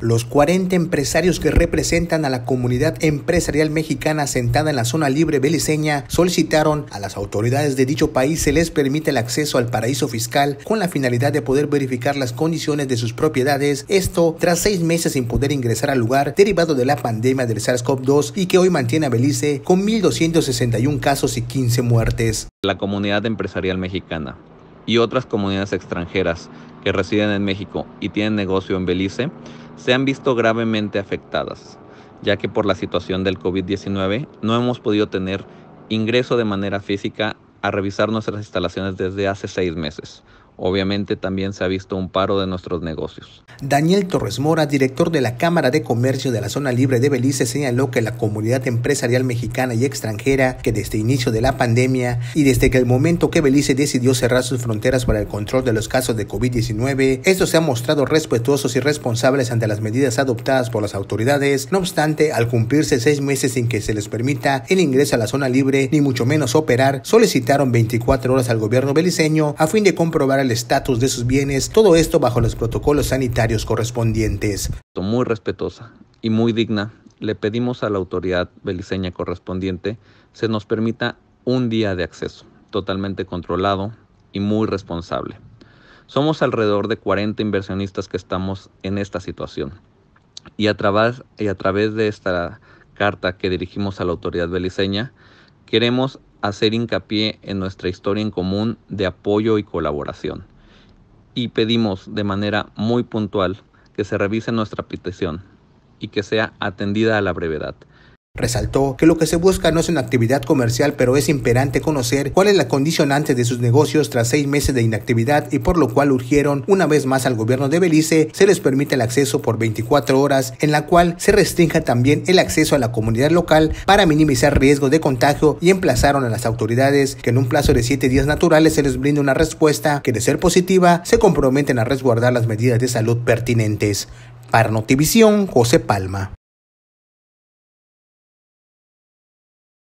Los 40 empresarios que representan a la comunidad empresarial mexicana sentada en la zona libre beliceña solicitaron a las autoridades de dicho país se les permite el acceso al paraíso fiscal con la finalidad de poder verificar las condiciones de sus propiedades, esto tras seis meses sin poder ingresar al lugar derivado de la pandemia del SARS-CoV-2 y que hoy mantiene a Belice con 1.261 casos y 15 muertes. La comunidad empresarial mexicana y otras comunidades extranjeras que residen en México y tienen negocio en Belice se han visto gravemente afectadas, ya que por la situación del COVID-19 no hemos podido tener ingreso de manera física a revisar nuestras instalaciones desde hace seis meses, Obviamente también se ha visto un paro de nuestros negocios. Daniel Torres Mora, director de la Cámara de Comercio de la Zona Libre de Belice, señaló que la comunidad empresarial mexicana y extranjera, que desde el inicio de la pandemia y desde que el momento que Belice decidió cerrar sus fronteras para el control de los casos de COVID-19, estos se han mostrado respetuosos y responsables ante las medidas adoptadas por las autoridades. No obstante, al cumplirse seis meses sin que se les permita el ingreso a la zona libre, ni mucho menos operar, solicitaron 24 horas al gobierno beliceño a fin de comprobar el estatus de sus bienes, todo esto bajo los protocolos sanitarios correspondientes. Muy respetuosa y muy digna, le pedimos a la autoridad beliceña correspondiente se nos permita un día de acceso, totalmente controlado y muy responsable. Somos alrededor de 40 inversionistas que estamos en esta situación. Y a, través, y a través de esta carta que dirigimos a la autoridad beliceña, queremos hacer hincapié en nuestra historia en común de apoyo y colaboración. Y pedimos de manera muy puntual que se revise nuestra petición y que sea atendida a la brevedad. Resaltó que lo que se busca no es una actividad comercial, pero es imperante conocer cuál es la condicionante de sus negocios tras seis meses de inactividad y por lo cual urgieron una vez más al gobierno de Belice se les permite el acceso por 24 horas, en la cual se restrinja también el acceso a la comunidad local para minimizar riesgo de contagio y emplazaron a las autoridades que en un plazo de siete días naturales se les brinde una respuesta que de ser positiva se comprometen a resguardar las medidas de salud pertinentes. Para José Palma.